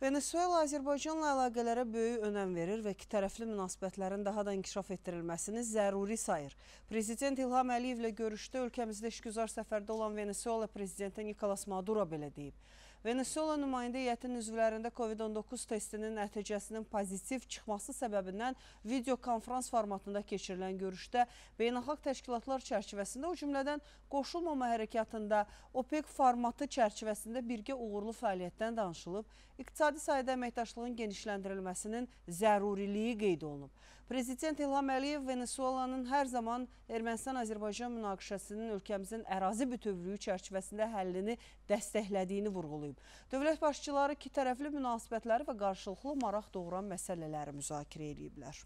Venezuela Azərbaycanla əlaqələrə böyük önəm verir və ikitərəfli münasibətlərin daha da inkişaf etdirilməsini zəruri sayır. Prezident İlham Əliyevlə görüşdə ölkəmizdə işgüzar səfərdə olan Venezuela prezidenti Nikolas Maduro belə deyib. Venezuela nümayəndə heyətinin üzvlərində COVID-19 testinin nəticəsinin pozitiv çıxması səbəbindən video konferans formatında keçirilən görüşdə beynəlxalq təşkilatlar çərçivəsində o cümlədən qoşulmama hərəkatında OPEC formatı çərçivəsində birgə uğurlu fəaliyyətdən danışılıb, iqtisadi sayədə əməkdaşlığın genişləndirilməsinin zəruriliyi qeyd olunub. Prezident İlham Əliyev Venezuelanın hər zaman Ermənistan-Azərbaycan münaqişəsinin ölkəmizin ərazi bütövlüyü çərçivəsində həllini dəstəklədiyini vurğulayıb vurğulayıb. Dövlət başçıları iki tərəfli münasibətləri və qarşılıqlı maraq doğuran məsələləri müzakirə ediblər.